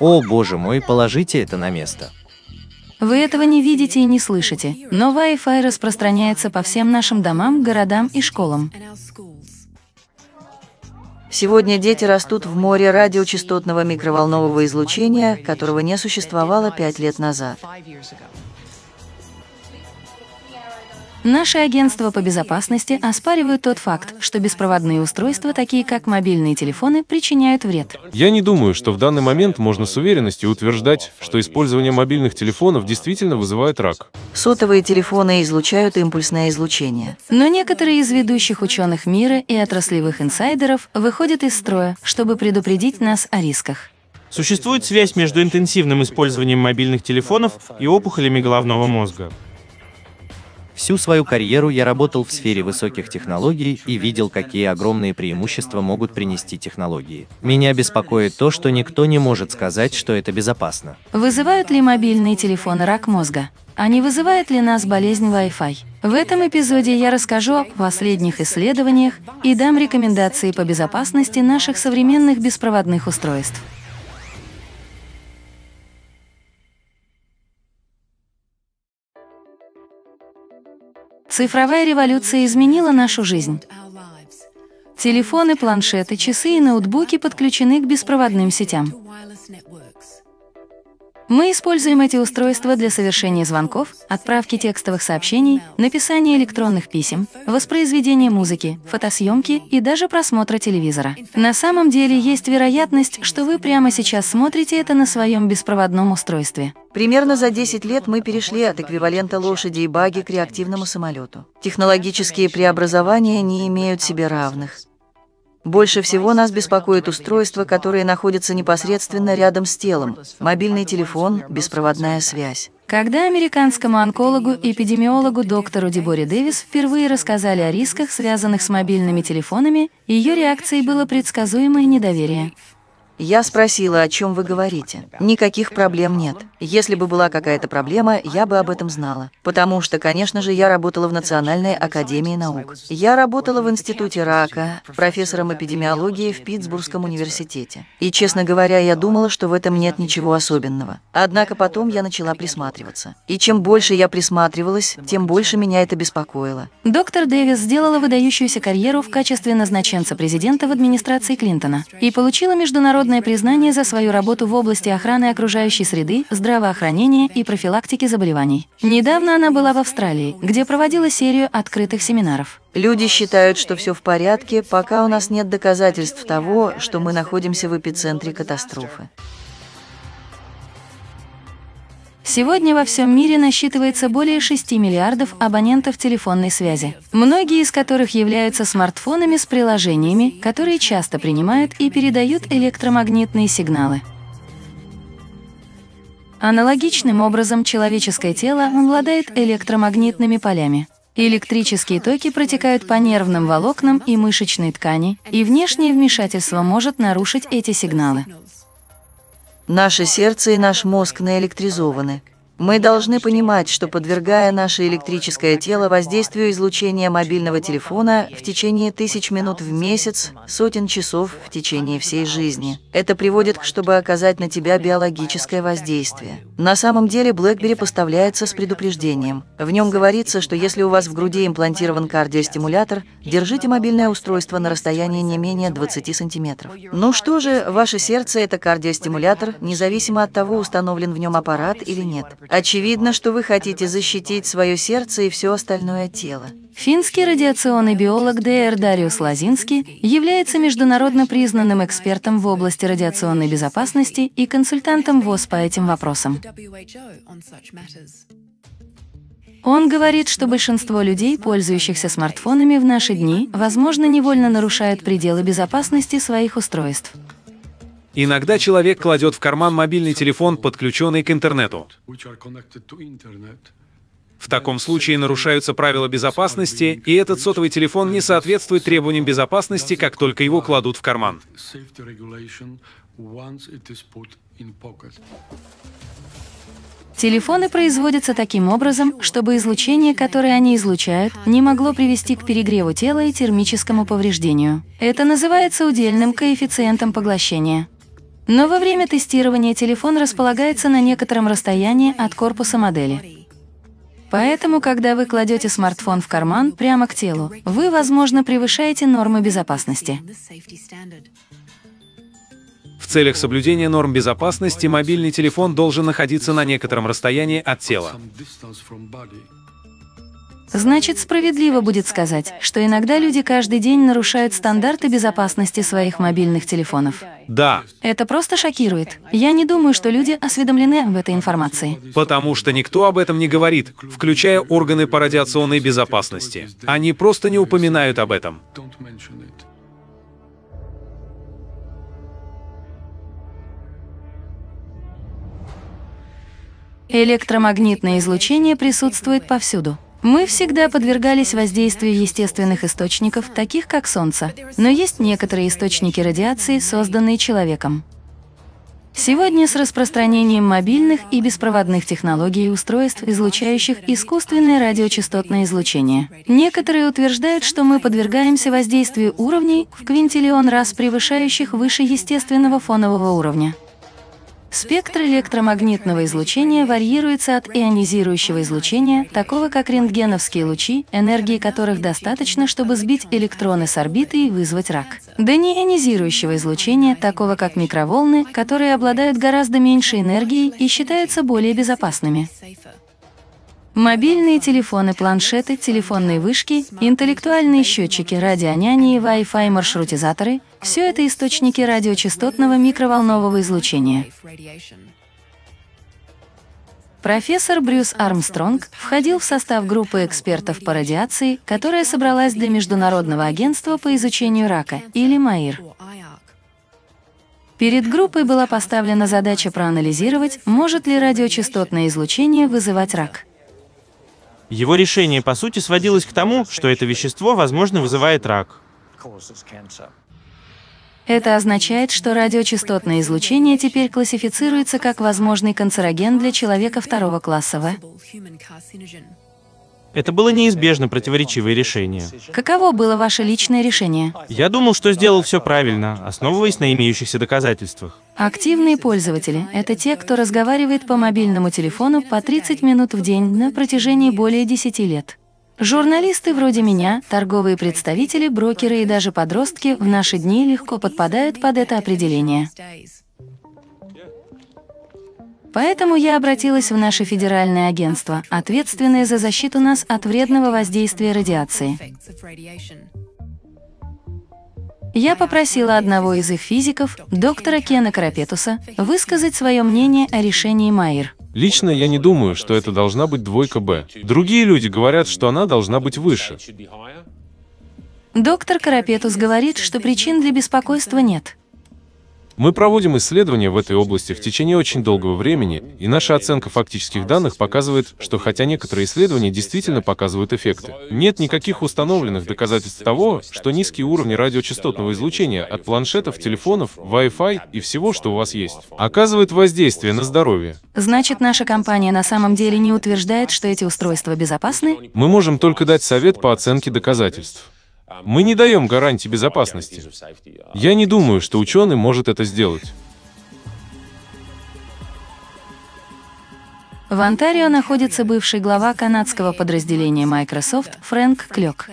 О, боже мой, положите это на место. Вы этого не видите и не слышите, но Wi-Fi распространяется по всем нашим домам, городам и школам. Сегодня дети растут в море радиочастотного микроволнового излучения, которого не существовало пять лет назад. Наши агентства по безопасности оспаривают тот факт, что беспроводные устройства, такие как мобильные телефоны, причиняют вред. Я не думаю, что в данный момент можно с уверенностью утверждать, что использование мобильных телефонов действительно вызывает рак. Сотовые телефоны излучают импульсное излучение. Но некоторые из ведущих ученых мира и отраслевых инсайдеров выходят из строя, чтобы предупредить нас о рисках. Существует связь между интенсивным использованием мобильных телефонов и опухолями головного мозга. Всю свою карьеру я работал в сфере высоких технологий и видел, какие огромные преимущества могут принести технологии. Меня беспокоит то, что никто не может сказать, что это безопасно. Вызывают ли мобильные телефоны рак мозга? А не вызывает ли нас болезнь Wi-Fi? В этом эпизоде я расскажу о последних исследованиях и дам рекомендации по безопасности наших современных беспроводных устройств. Цифровая революция изменила нашу жизнь. Телефоны, планшеты, часы и ноутбуки подключены к беспроводным сетям. Мы используем эти устройства для совершения звонков, отправки текстовых сообщений, написания электронных писем, воспроизведения музыки, фотосъемки и даже просмотра телевизора. На самом деле есть вероятность, что вы прямо сейчас смотрите это на своем беспроводном устройстве. Примерно за 10 лет мы перешли от эквивалента лошади и баги к реактивному самолету. Технологические преобразования не имеют себе равных. Больше всего нас беспокоит устройства, которые находятся непосредственно рядом с телом. Мобильный телефон, беспроводная связь. Когда американскому онкологу-эпидемиологу и доктору Деборе Дэвис впервые рассказали о рисках, связанных с мобильными телефонами, ее реакцией было предсказуемое недоверие. Я спросила, о чем вы говорите. Никаких проблем нет. Если бы была какая-то проблема, я бы об этом знала. Потому что, конечно же, я работала в Национальной академии наук. Я работала в Институте рака, профессором эпидемиологии в Питтсбургском университете. И, честно говоря, я думала, что в этом нет ничего особенного. Однако потом я начала присматриваться. И чем больше я присматривалась, тем больше меня это беспокоило. Доктор Дэвис сделала выдающуюся карьеру в качестве назначенца президента в администрации Клинтона и получила международную международное признание за свою работу в области охраны окружающей среды, здравоохранения и профилактики заболеваний. Недавно она была в Австралии, где проводила серию открытых семинаров. Люди считают, что все в порядке, пока у нас нет доказательств того, что мы находимся в эпицентре катастрофы. Сегодня во всем мире насчитывается более 6 миллиардов абонентов телефонной связи, многие из которых являются смартфонами с приложениями, которые часто принимают и передают электромагнитные сигналы. Аналогичным образом человеческое тело обладает электромагнитными полями. Электрические токи протекают по нервным волокнам и мышечной ткани, и внешнее вмешательство может нарушить эти сигналы. Наше сердце и наш мозг наэлектризованы. Мы должны понимать, что подвергая наше электрическое тело воздействию излучения мобильного телефона в течение тысяч минут в месяц, сотен часов в течение всей жизни, это приводит к, чтобы оказать на тебя биологическое воздействие. На самом деле BlackBerry поставляется с предупреждением. В нем говорится, что если у вас в груди имплантирован кардиостимулятор, держите мобильное устройство на расстоянии не менее 20 сантиметров. Ну что же, ваше сердце – это кардиостимулятор, независимо от того, установлен в нем аппарат или нет. Очевидно, что вы хотите защитить свое сердце и все остальное тело. Финский радиационный биолог Д.Р. Дариус Лазинский является международно признанным экспертом в области радиационной безопасности и консультантом ВОЗ по этим вопросам. Он говорит, что большинство людей, пользующихся смартфонами в наши дни, возможно, невольно нарушают пределы безопасности своих устройств. Иногда человек кладет в карман мобильный телефон, подключенный к интернету. В таком случае нарушаются правила безопасности, и этот сотовый телефон не соответствует требованиям безопасности, как только его кладут в карман. Телефоны производятся таким образом, чтобы излучение, которое они излучают, не могло привести к перегреву тела и термическому повреждению. Это называется удельным коэффициентом поглощения. Но во время тестирования телефон располагается на некотором расстоянии от корпуса модели. Поэтому, когда вы кладете смартфон в карман прямо к телу, вы, возможно, превышаете нормы безопасности. В целях соблюдения норм безопасности мобильный телефон должен находиться на некотором расстоянии от тела. Значит, справедливо будет сказать, что иногда люди каждый день нарушают стандарты безопасности своих мобильных телефонов. Да. Это просто шокирует. Я не думаю, что люди осведомлены об этой информации. Потому что никто об этом не говорит, включая органы по радиационной безопасности. Они просто не упоминают об этом. Электромагнитное излучение присутствует повсюду. Мы всегда подвергались воздействию естественных источников, таких как Солнце. Но есть некоторые источники радиации, созданные человеком. Сегодня с распространением мобильных и беспроводных технологий и устройств, излучающих искусственное радиочастотное излучение. Некоторые утверждают, что мы подвергаемся воздействию уровней в квинтиллион раз превышающих выше естественного фонового уровня. Спектр электромагнитного излучения варьируется от ионизирующего излучения, такого как рентгеновские лучи, энергии которых достаточно, чтобы сбить электроны с орбиты и вызвать рак, до неионизирующего излучения, такого как микроволны, которые обладают гораздо меньшей энергией и считаются более безопасными. Мобильные телефоны, планшеты, телефонные вышки, интеллектуальные счетчики, радионяни и Wi-Fi маршрутизаторы все это источники радиочастотного микроволнового излучения. Профессор Брюс Армстронг входил в состав группы экспертов по радиации, которая собралась для Международного агентства по изучению рака, или МАИР. Перед группой была поставлена задача проанализировать, может ли радиочастотное излучение вызывать рак. Его решение, по сути, сводилось к тому, что это вещество, возможно, вызывает рак. Это означает, что радиочастотное излучение теперь классифицируется как возможный канцероген для человека второго класса В. Это было неизбежно противоречивое решение. Каково было ваше личное решение? Я думал, что сделал все правильно, основываясь на имеющихся доказательствах. Активные пользователи – это те, кто разговаривает по мобильному телефону по 30 минут в день на протяжении более 10 лет. Журналисты вроде меня, торговые представители, брокеры и даже подростки в наши дни легко подпадают под это определение. Поэтому я обратилась в наше федеральное агентство, ответственное за защиту нас от вредного воздействия радиации. Я попросила одного из их физиков, доктора Кена Карапетуса, высказать свое мнение о решении Майер. Лично я не думаю, что это должна быть двойка Б. Другие люди говорят, что она должна быть выше. Доктор Карапетус говорит, что причин для беспокойства нет. Мы проводим исследования в этой области в течение очень долгого времени, и наша оценка фактических данных показывает, что хотя некоторые исследования действительно показывают эффекты, нет никаких установленных доказательств того, что низкие уровни радиочастотного излучения от планшетов, телефонов, Wi-Fi и всего, что у вас есть, оказывает воздействие на здоровье. Значит, наша компания на самом деле не утверждает, что эти устройства безопасны? Мы можем только дать совет по оценке доказательств. Мы не даем гарантии безопасности. Я не думаю, что ученый может это сделать. В Онтарио находится бывший глава канадского подразделения Microsoft Фрэнк Клёк.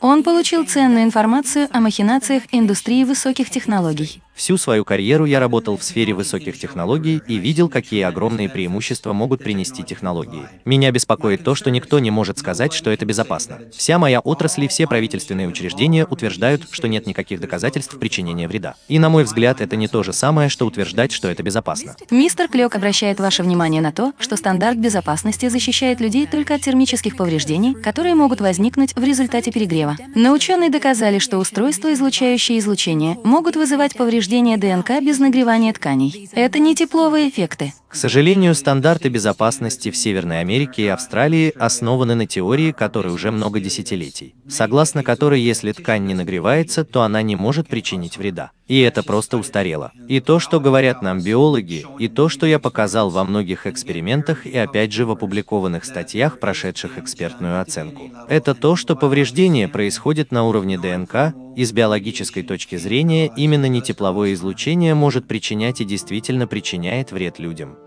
Он получил ценную информацию о махинациях индустрии высоких технологий. Всю свою карьеру я работал в сфере высоких технологий и видел, какие огромные преимущества могут принести технологии. Меня беспокоит то, что никто не может сказать, что это безопасно. Вся моя отрасль и все правительственные учреждения утверждают, что нет никаких доказательств причинения вреда. И на мой взгляд, это не то же самое, что утверждать, что это безопасно. Мистер Клёк обращает ваше внимание на то, что стандарт безопасности защищает людей только от термических повреждений, которые могут возникнуть в результате перегрева дерева. Но ученые доказали, что устройства, излучающие излучение, могут вызывать повреждения ДНК без нагревания тканей. Это не тепловые эффекты. К сожалению, стандарты безопасности в Северной Америке и Австралии основаны на теории, которой уже много десятилетий, согласно которой если ткань не нагревается, то она не может причинить вреда. И это просто устарело. И то, что говорят нам биологи, и то, что я показал во многих экспериментах и опять же в опубликованных статьях, прошедших экспертную оценку, это то, что повреждение происходит на уровне ДНК, и с биологической точки зрения именно нетепловое излучение может причинять и действительно причиняет вред людям.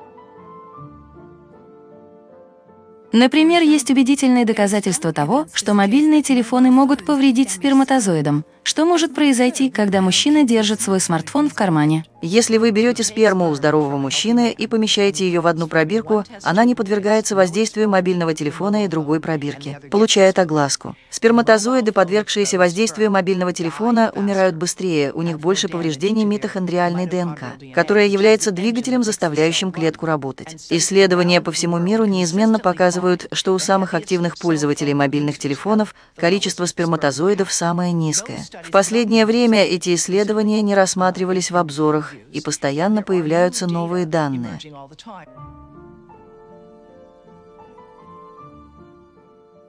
Например, есть убедительные доказательства того, что мобильные телефоны могут повредить сперматозоидам, что может произойти, когда мужчина держит свой смартфон в кармане? Если вы берете сперму у здорового мужчины и помещаете ее в одну пробирку, она не подвергается воздействию мобильного телефона и другой пробирки, получает огласку. Сперматозоиды, подвергшиеся воздействию мобильного телефона, умирают быстрее, у них больше повреждений митохондриальной ДНК, которая является двигателем, заставляющим клетку работать. Исследования по всему миру неизменно показывают, что у самых активных пользователей мобильных телефонов количество сперматозоидов самое низкое. В последнее время эти исследования не рассматривались в обзорах, и постоянно появляются новые данные.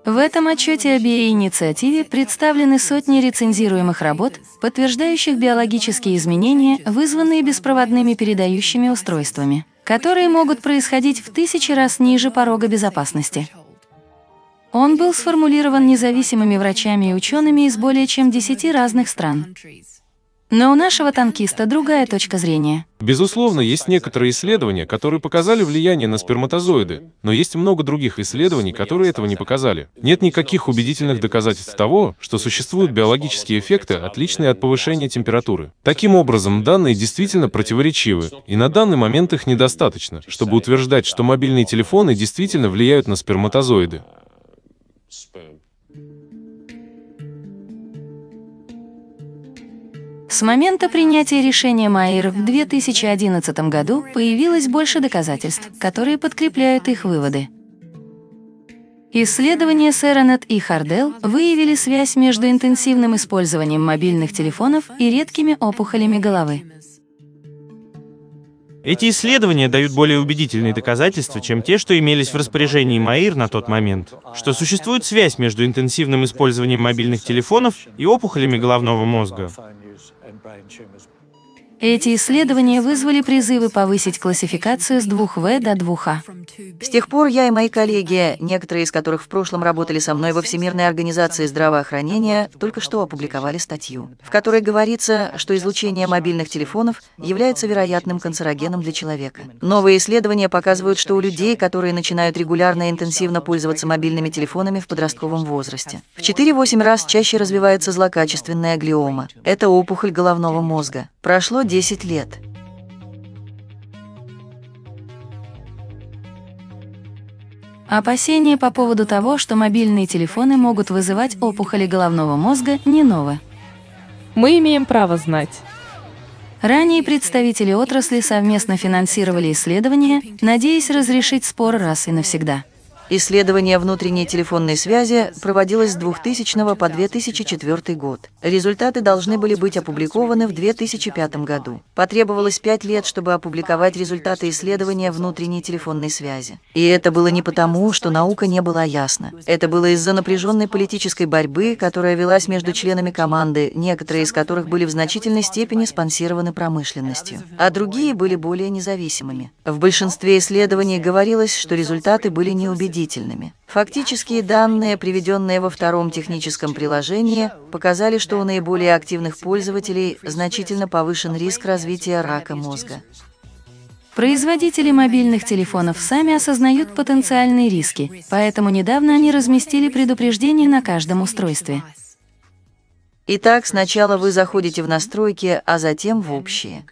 В этом отчете о биоинициативе представлены сотни рецензируемых работ, подтверждающих биологические изменения, вызванные беспроводными передающими устройствами, которые могут происходить в тысячи раз ниже порога безопасности. Он был сформулирован независимыми врачами и учеными из более чем 10 разных стран. Но у нашего танкиста другая точка зрения. Безусловно, есть некоторые исследования, которые показали влияние на сперматозоиды, но есть много других исследований, которые этого не показали. Нет никаких убедительных доказательств того, что существуют биологические эффекты, отличные от повышения температуры. Таким образом, данные действительно противоречивы, и на данный момент их недостаточно, чтобы утверждать, что мобильные телефоны действительно влияют на сперматозоиды sperm. С момента принятия решения Майер в 2011 году появилось больше доказательств, которые подкрепляют их выводы. Исследования Сэренет и Хардел выявили связь между интенсивным использованием мобильных телефонов и редкими опухолями головы. Эти исследования дают более убедительные доказательства, чем те, что имелись в распоряжении МАИР на тот момент, что существует связь между интенсивным использованием мобильных телефонов и опухолями головного мозга. Эти исследования вызвали призывы повысить классификацию с 2В до 2А. С тех пор я и мои коллеги, некоторые из которых в прошлом работали со мной во Всемирной организации здравоохранения, только что опубликовали статью, в которой говорится, что излучение мобильных телефонов является вероятным канцерогеном для человека. Новые исследования показывают, что у людей, которые начинают регулярно и интенсивно пользоваться мобильными телефонами в подростковом возрасте, в 4-8 раз чаще развивается злокачественная глиома. Это опухоль головного мозга. Прошло 10 лет. Опасения по поводу того, что мобильные телефоны могут вызывать опухоли головного мозга, не новы. Мы имеем право знать. Ранее представители отрасли совместно финансировали исследования, надеясь разрешить спор раз и навсегда. Исследование внутренней телефонной связи проводилось с 2000 по 2004 год. Результаты должны были быть опубликованы в 2005 году. Потребовалось пять лет, чтобы опубликовать результаты исследования внутренней телефонной связи. И это было не потому, что наука не была ясна. Это было из-за напряженной политической борьбы, которая велась между членами команды, некоторые из которых были в значительной степени спонсированы промышленностью, а другие были более независимыми. В большинстве исследований говорилось, что результаты были неубедительными убедительными. Фактические данные, приведенные во втором техническом приложении, показали, что у наиболее активных пользователей значительно повышен риск развития рака мозга. Производители мобильных телефонов сами осознают потенциальные риски, поэтому недавно они разместили предупреждение на каждом устройстве. Итак, сначала вы заходите в настройки, а затем в общие.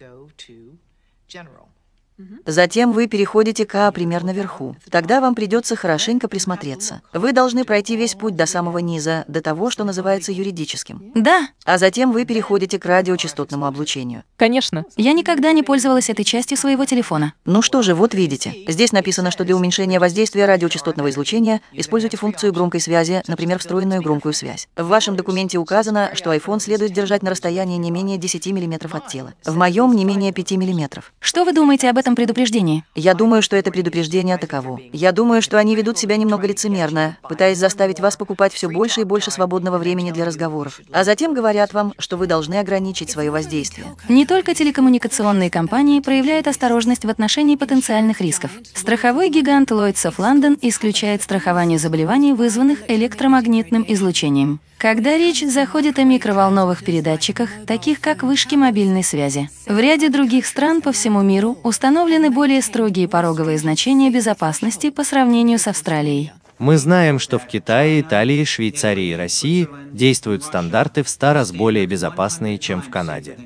Затем вы переходите к А примерно вверху. Тогда вам придется хорошенько присмотреться. Вы должны пройти весь путь до самого низа, до того, что называется юридическим. Да. А затем вы переходите к радиочастотному облучению. Конечно. Я никогда не пользовалась этой частью своего телефона. Ну что же, вот видите. Здесь написано, что для уменьшения воздействия радиочастотного излучения используйте функцию громкой связи, например, встроенную громкую связь. В вашем документе указано, что iPhone следует держать на расстоянии не менее 10 мм от тела. В моем не менее 5 мм. Что вы думаете об этом этом предупреждении? Я думаю, что это предупреждение таково. Я думаю, что они ведут себя немного лицемерно, пытаясь заставить вас покупать все больше и больше свободного времени для разговоров. А затем говорят вам, что вы должны ограничить свое воздействие. Не только телекоммуникационные компании проявляют осторожность в отношении потенциальных рисков. Страховой гигант Lloyds of London исключает страхование заболеваний, вызванных электромагнитным излучением. Когда речь заходит о микроволновых передатчиках, таких как вышки мобильной связи, в ряде других стран по всему миру установлены более строгие пороговые значения безопасности по сравнению с Австралией. Мы знаем, что в Китае, Италии, Швейцарии и России действуют стандарты в 100 раз более безопасные, чем в Канаде.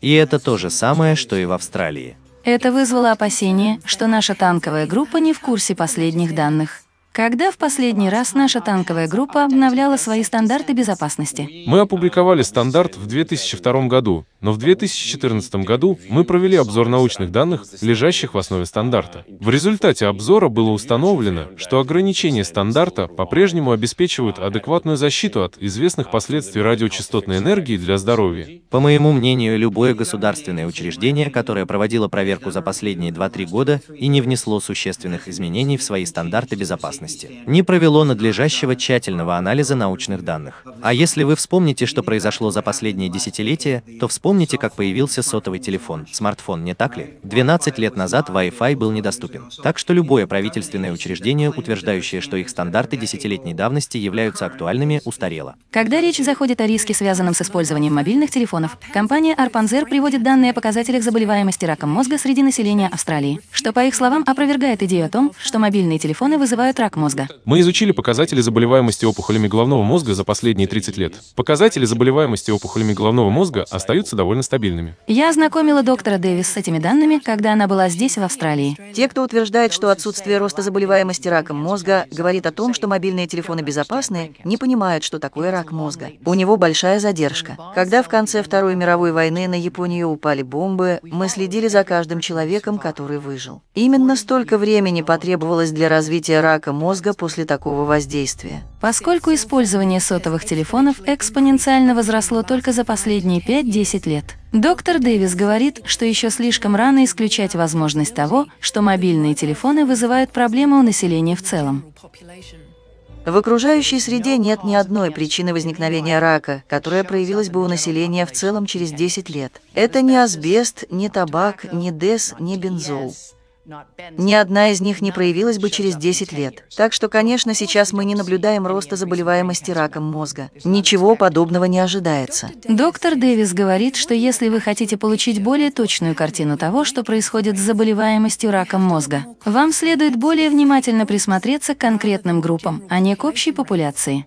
И это то же самое, что и в Австралии. Это вызвало опасение, что наша танковая группа не в курсе последних данных. Когда в последний раз наша танковая группа обновляла свои стандарты безопасности? Мы опубликовали стандарт в 2002 году, но в 2014 году мы провели обзор научных данных, лежащих в основе стандарта. В результате обзора было установлено, что ограничения стандарта по-прежнему обеспечивают адекватную защиту от известных последствий радиочастотной энергии для здоровья. По моему мнению, любое государственное учреждение, которое проводило проверку за последние 2-3 года и не внесло существенных изменений в свои стандарты безопасности, безопасности, не провело надлежащего тщательного анализа научных данных. А если вы вспомните, что произошло за последние десятилетия, то вспомните, как появился сотовый телефон, смартфон, не так ли? 12 лет назад Wi-Fi был недоступен. Так что любое правительственное учреждение, утверждающее, что их стандарты десятилетней давности являются актуальными, устарело. Когда речь заходит о риске, связанном с использованием мобильных телефонов, компания Арпанзер приводит данные о показателях заболеваемости раком мозга среди населения Австралии, что, по их словам, опровергает идею о том, что мобильные телефоны вызывают рак рак мозга. Мы изучили показатели заболеваемости опухолями головного мозга за последние 30 лет. Показатели заболеваемости опухолями головного мозга остаются довольно стабильными. Я ознакомила доктора Дэвис с этими данными, когда она была здесь, в Австралии. Те, кто утверждает, что отсутствие роста заболеваемости раком мозга говорит о том, что мобильные телефоны безопасны, не понимают, что такое рак мозга. У него большая задержка. Когда в конце Второй мировой войны на Японию упали бомбы, мы следили за каждым человеком, который выжил. Именно столько времени потребовалось для развития рака мозга после такого воздействия. Поскольку использование сотовых телефонов экспоненциально возросло только за последние 5-10 лет, доктор Дэвис говорит, что еще слишком рано исключать возможность того, что мобильные телефоны вызывают проблемы у населения в целом. В окружающей среде нет ни одной причины возникновения рака, которая проявилась бы у населения в целом через 10 лет. Это не асбест, не табак, не ДЭС, не бензол. Ни одна из них не проявилась бы через 10 лет. Так что, конечно, сейчас мы не наблюдаем роста заболеваемости раком мозга. Ничего подобного не ожидается. Доктор Дэвис говорит, что если вы хотите получить более точную картину того, что происходит с заболеваемостью раком мозга, вам следует более внимательно присмотреться к конкретным группам, а не к общей популяции.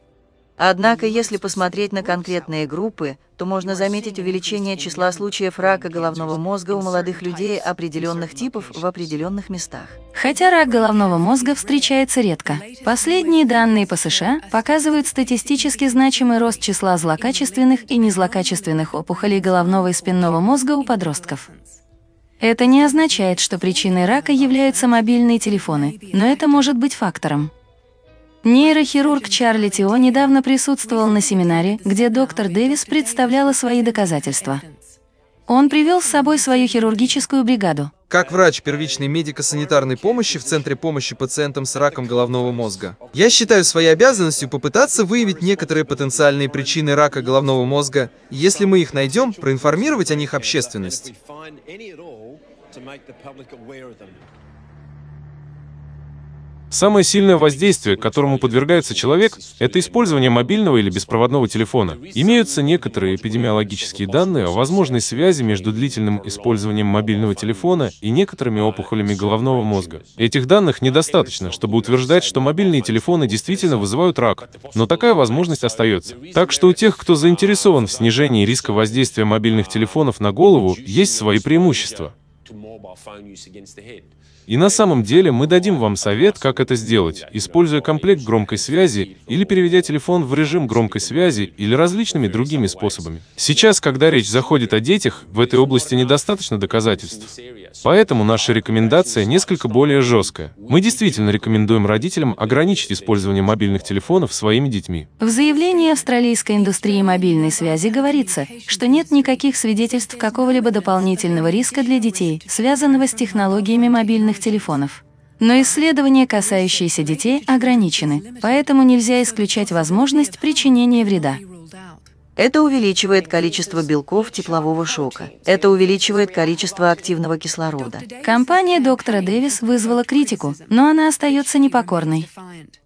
Однако, если посмотреть на конкретные группы, то можно заметить увеличение числа случаев рака головного мозга у молодых людей определенных типов в определенных местах. Хотя рак головного мозга встречается редко. Последние данные по США показывают статистически значимый рост числа злокачественных и незлокачественных опухолей головного и спинного мозга у подростков. Это не означает, что причиной рака являются мобильные телефоны, но это может быть фактором. Нейрохирург Чарли Тио недавно присутствовал на семинаре, где доктор Дэвис представляла свои доказательства. Он привел с собой свою хирургическую бригаду. Как врач первичной медико-санитарной помощи в Центре помощи пациентам с раком головного мозга, я считаю своей обязанностью попытаться выявить некоторые потенциальные причины рака головного мозга, и если мы их найдем, проинформировать о них общественность. Самое сильное воздействие, которому подвергается человек, это использование мобильного или беспроводного телефона. Имеются некоторые эпидемиологические данные о возможной связи между длительным использованием мобильного телефона и некоторыми опухолями головного мозга. Этих данных недостаточно, чтобы утверждать, что мобильные телефоны действительно вызывают рак, но такая возможность остается. Так что у тех, кто заинтересован в снижении риска воздействия мобильных телефонов на голову, есть свои преимущества. И на самом деле мы дадим вам совет, как это сделать, используя комплект громкой связи или переведя телефон в режим громкой связи или различными другими способами. Сейчас, когда речь заходит о детях, в этой области недостаточно доказательств. Поэтому наша рекомендация несколько более жесткая. Мы действительно рекомендуем родителям ограничить использование мобильных телефонов своими детьми. В заявлении австралийской индустрии мобильной связи говорится, что нет никаких свидетельств какого-либо дополнительного риска для детей, связанного с технологиями мобильных мобильных телефонов. Но исследования, касающиеся детей, ограничены, поэтому нельзя исключать возможность причинения вреда. Это увеличивает количество белков теплового шока. Это увеличивает количество активного кислорода. Компания доктора Дэвис вызвала критику, но она остается непокорной.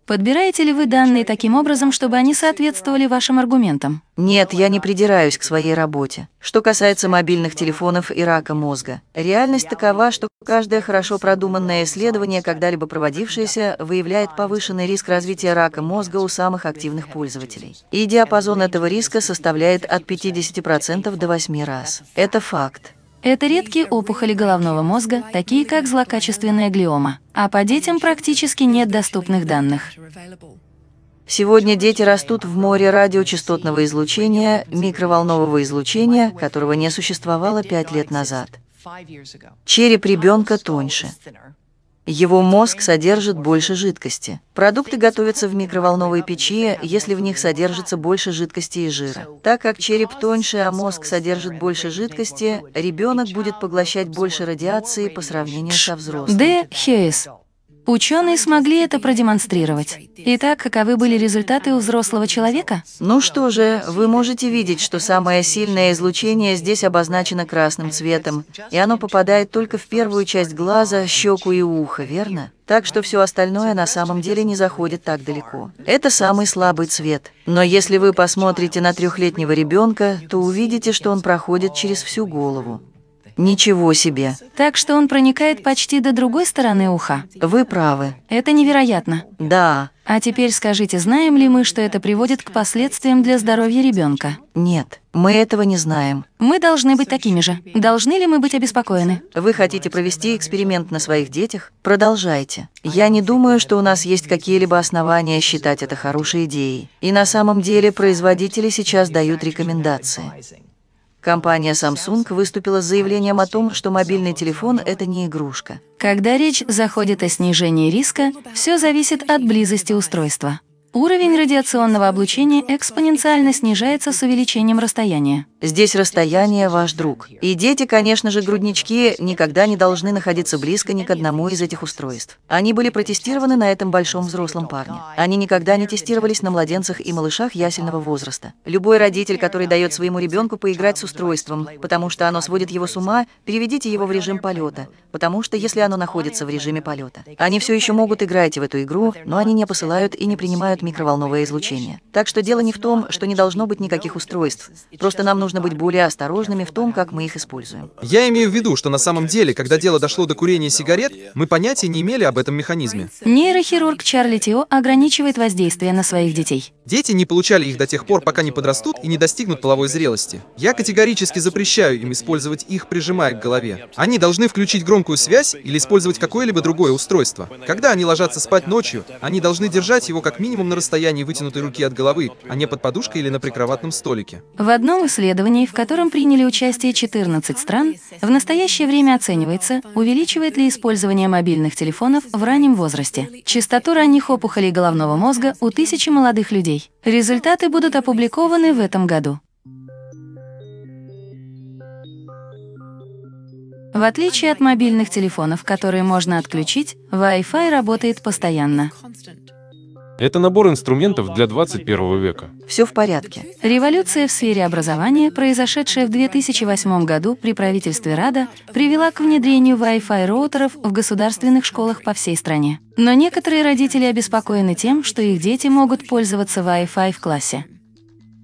Подбираете ли вы данные таким образом, чтобы они соответствовали вашим аргументам? Нет, я не придираюсь к своей работе. Что касается мобильных телефонов и рака мозга, реальность такова, что каждое хорошо продуманное исследование, когда-либо проводившееся, выявляет повышенный риск развития рака мозга у самых активных пользователей. И диапазон этого риска составляет от 50% до 8 раз. Это факт. Это редкие опухоли головного мозга, такие как злокачественная глиома. А по детям практически нет доступных данных. Сегодня дети растут в море радиочастотного излучения, микроволнового излучения, которого не существовало пять лет назад. Череп ребенка тоньше. Его мозг содержит больше жидкости. Продукты готовятся в микроволновой печи, если в них содержится больше жидкости и жира. Так как череп тоньше, а мозг содержит больше жидкости, ребенок будет поглощать больше радиации по сравнению со взрослым. Д. Хейс. Ученые смогли это продемонстрировать. Итак, каковы были результаты у взрослого человека? Ну что же, вы можете видеть, что самое сильное излучение здесь обозначено красным цветом, и оно попадает только в первую часть глаза, щеку и ухо, верно? Так что все остальное на самом деле не заходит так далеко. Это самый слабый цвет. Но если вы посмотрите на трехлетнего ребенка, то увидите, что он проходит через всю голову. Ничего себе. Так что он проникает почти до другой стороны уха. Вы правы. Это невероятно. Да. А теперь скажите, знаем ли мы, что это приводит к последствиям для здоровья ребенка? Нет, мы этого не знаем. Мы должны быть такими же. Должны ли мы быть обеспокоены? Вы хотите провести эксперимент на своих детях? Продолжайте. Я не думаю, что у нас есть какие-либо основания считать это хорошей идеей. И на самом деле производители сейчас дают рекомендации. Компания Samsung выступила с заявлением о том, что мобильный телефон — это не игрушка. Когда речь заходит о снижении риска, все зависит от близости устройства. Уровень радиационного облучения экспоненциально снижается с увеличением расстояния. Здесь расстояние ваш друг. И дети, конечно же, груднички, никогда не должны находиться близко ни к одному из этих устройств. Они были протестированы на этом большом взрослом парне. Они никогда не тестировались на младенцах и малышах ясельного возраста. Любой родитель, который дает своему ребенку поиграть с устройством, потому что оно сводит его с ума, переведите его в режим полета, потому что если оно находится в режиме полета. Они все еще могут играть в эту игру, но они не посылают и не принимают микроволновое излучение. Так что дело не в том, что не должно быть никаких устройств. Просто нам нужно быть более осторожными в том, как мы их используем. Я имею в виду, что на самом деле, когда дело дошло до курения сигарет, мы понятия не имели об этом механизме. Нейрохирург Чарли Тио ограничивает воздействие на своих детей. Дети не получали их до тех пор, пока не подрастут и не достигнут половой зрелости. Я категорически запрещаю им использовать их, прижимая к голове. Они должны включить громкую связь или использовать какое-либо другое устройство. Когда они ложатся спать ночью, они должны держать его как минимум на расстоянии вытянутой руки от головы, а не под подушкой или на прикроватном столике. В одном исследовании, в котором приняли участие 14 стран, в настоящее время оценивается, увеличивает ли использование мобильных телефонов в раннем возрасте частоту ранних опухолей головного мозга у тысячи молодых людей. Результаты будут опубликованы в этом году. В отличие от мобильных телефонов, которые можно отключить, Wi-Fi работает постоянно. Это набор инструментов для 21 века. Все в порядке. Революция в сфере образования, произошедшая в 2008 году при правительстве Рада, привела к внедрению Wi-Fi роутеров в государственных школах по всей стране. Но некоторые родители обеспокоены тем, что их дети могут пользоваться Wi-Fi в классе.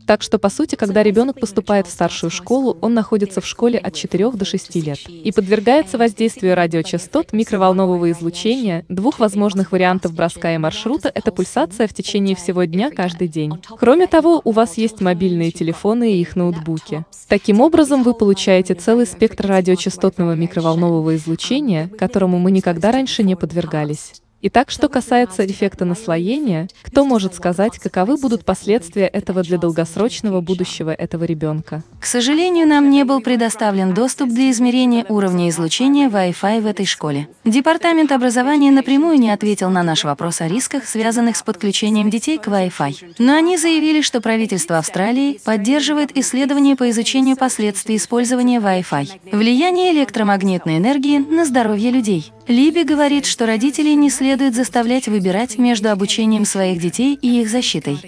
Так что, по сути, когда ребенок поступает в старшую школу, он находится в школе от 4 до 6 лет и подвергается воздействию радиочастот микроволнового излучения. Двух возможных вариантов броска и маршрута – это пульсация в течение всего дня каждый день. Кроме того, у вас есть мобильные телефоны и их ноутбуки. Таким образом, вы получаете целый спектр радиочастотного микроволнового излучения, которому мы никогда раньше не подвергались. Итак, что касается эффекта наслоения, кто может сказать, каковы будут последствия этого для долгосрочного будущего этого ребенка? К сожалению, нам не был предоставлен доступ для измерения уровня излучения Wi-Fi в этой школе. Департамент образования напрямую не ответил на наш вопрос о рисках, связанных с подключением детей к Wi-Fi. Но они заявили, что правительство Австралии поддерживает исследования по изучению последствий использования Wi-Fi, влияние электромагнитной энергии на здоровье людей. Либи говорит, что родителей не следует заставлять выбирать между обучением своих детей и их защитой.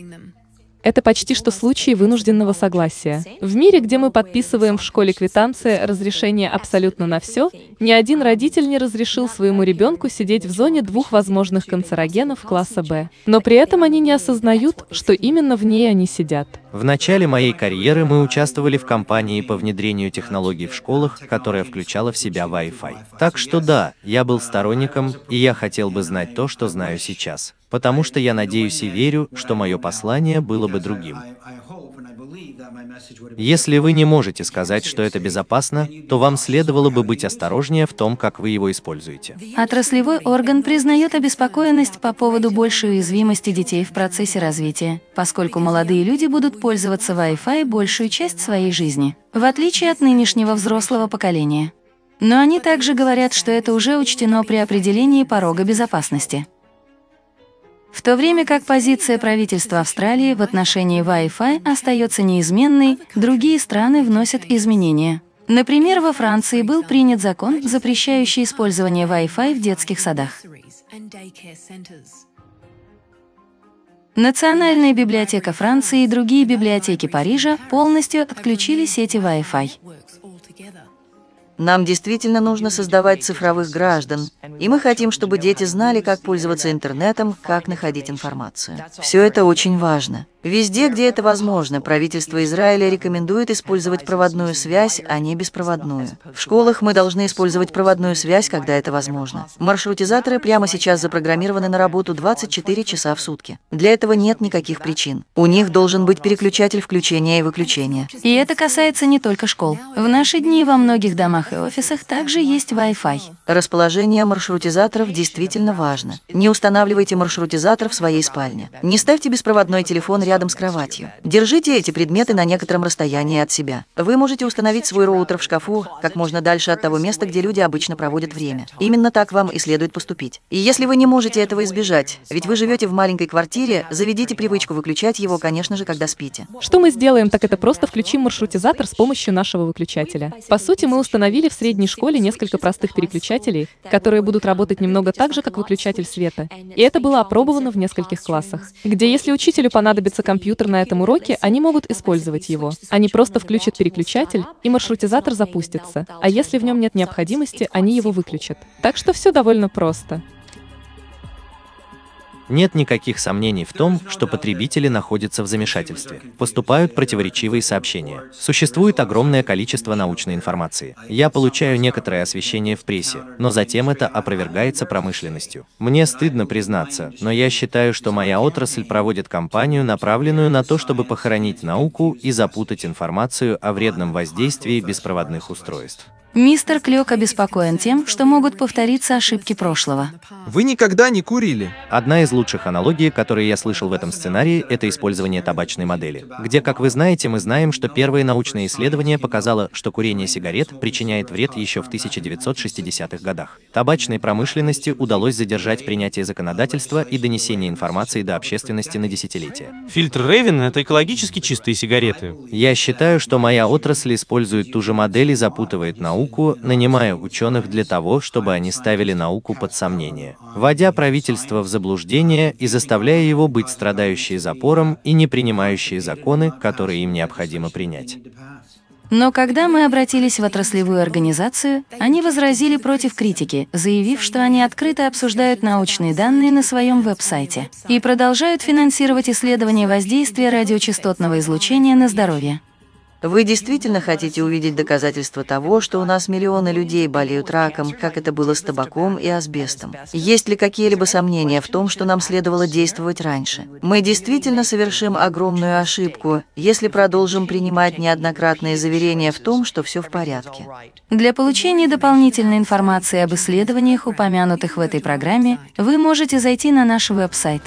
Это почти что случай вынужденного согласия. В мире, где мы подписываем в школе квитанции разрешение абсолютно на все, ни один родитель не разрешил своему ребенку сидеть в зоне двух возможных канцерогенов класса Б. Но при этом они не осознают, что именно в ней они сидят. В начале моей карьеры мы участвовали в кампании по внедрению технологий в школах, которая включала в себя Wi-Fi. Так что да, я был сторонником, и я хотел бы знать то, что знаю сейчас потому что я надеюсь и верю, что мое послание было бы другим. Если вы не можете сказать, что это безопасно, то вам следовало бы быть осторожнее в том, как вы его используете. Отраслевой орган признает обеспокоенность по поводу большей уязвимости детей в процессе развития, поскольку молодые люди будут пользоваться Wi-Fi большую часть своей жизни, в отличие от нынешнего взрослого поколения. Но они также говорят, что это уже учтено при определении порога безопасности в то время как позиция правительства Австралии в отношении Wi-Fi остается неизменной, другие страны вносят изменения. Например, во Франции был принят закон, запрещающий использование Wi-Fi в детских садах. Национальная библиотека Франции и другие библиотеки Парижа полностью отключили сети Wi-Fi. Нам действительно нужно создавать цифровых граждан, и мы хотим, чтобы дети знали, как пользоваться интернетом, как находить информацию. Все это очень важно. Везде, где это возможно, правительство Израиля рекомендует использовать проводную связь, а не беспроводную. В школах мы должны использовать проводную связь, когда это возможно. Маршрутизаторы прямо сейчас запрограммированы на работу 24 часа в сутки. Для этого нет никаких причин. У них должен быть переключатель включения и выключения. И это касается не только школ. В наши дни во многих домах и офисах также есть Wi-Fi. Расположение маршрутизаторов действительно важно. Не устанавливайте маршрутизатор в своей спальне. Не ставьте беспроводной телефон рядом рядом с кроватью. Держите эти предметы на некотором расстоянии от себя. Вы можете установить свой роутер в шкафу как можно дальше от того места, где люди обычно проводят время. Именно так вам и следует поступить. И если вы не можете этого избежать, ведь вы живете в маленькой квартире, заведите привычку выключать его, конечно же, когда спите. Что мы сделаем, так это просто включим маршрутизатор с помощью нашего выключателя. По сути, мы установили в средней школе несколько простых переключателей, которые будут работать немного так же, как выключатель света. И это было опробовано в нескольких классах, где если учителю понадобится компьютер на этом уроке, они могут использовать его. Они просто включат переключатель, и маршрутизатор запустится, а если в нем нет необходимости, они его выключат. Так что все довольно просто. Нет никаких сомнений в том, что потребители находятся в замешательстве. Поступают противоречивые сообщения. Существует огромное количество научной информации. Я получаю некоторое освещение в прессе, но затем это опровергается промышленностью. Мне стыдно признаться, но я считаю, что моя отрасль проводит кампанию, направленную на то, чтобы похоронить науку и запутать информацию о вредном воздействии беспроводных устройств. Мистер Клёк обеспокоен тем, что могут повториться ошибки прошлого. Вы никогда не курили. Одна из лучших аналогий, которые я слышал в этом сценарии, это использование табачной модели, где, как вы знаете, мы знаем, что первое научное исследование показало, что курение сигарет причиняет вред еще в 1960-х годах. Табачной промышленности удалось задержать принятие законодательства и донесение информации до общественности на десятилетия. Фильтр Рейвен — это экологически чистые сигареты. Я считаю, что моя отрасль использует ту же модель и запутывает науку науку, нанимая ученых для того, чтобы они ставили науку под сомнение, вводя правительство в заблуждение и заставляя его быть страдающие запором и не принимающие законы, которые им необходимо принять. Но когда мы обратились в отраслевую организацию, они возразили против критики, заявив, что они открыто обсуждают научные данные на своем веб-сайте и продолжают финансировать исследования воздействия радиочастотного излучения на здоровье. Вы действительно хотите увидеть доказательства того, что у нас миллионы людей болеют раком, как это было с табаком и асбестом? Есть ли какие-либо сомнения в том, что нам следовало действовать раньше? Мы действительно совершим огромную ошибку, если продолжим принимать неоднократные заверения в том, что все в порядке. Для получения дополнительной информации об исследованиях, упомянутых в этой программе, вы можете зайти на наш веб-сайт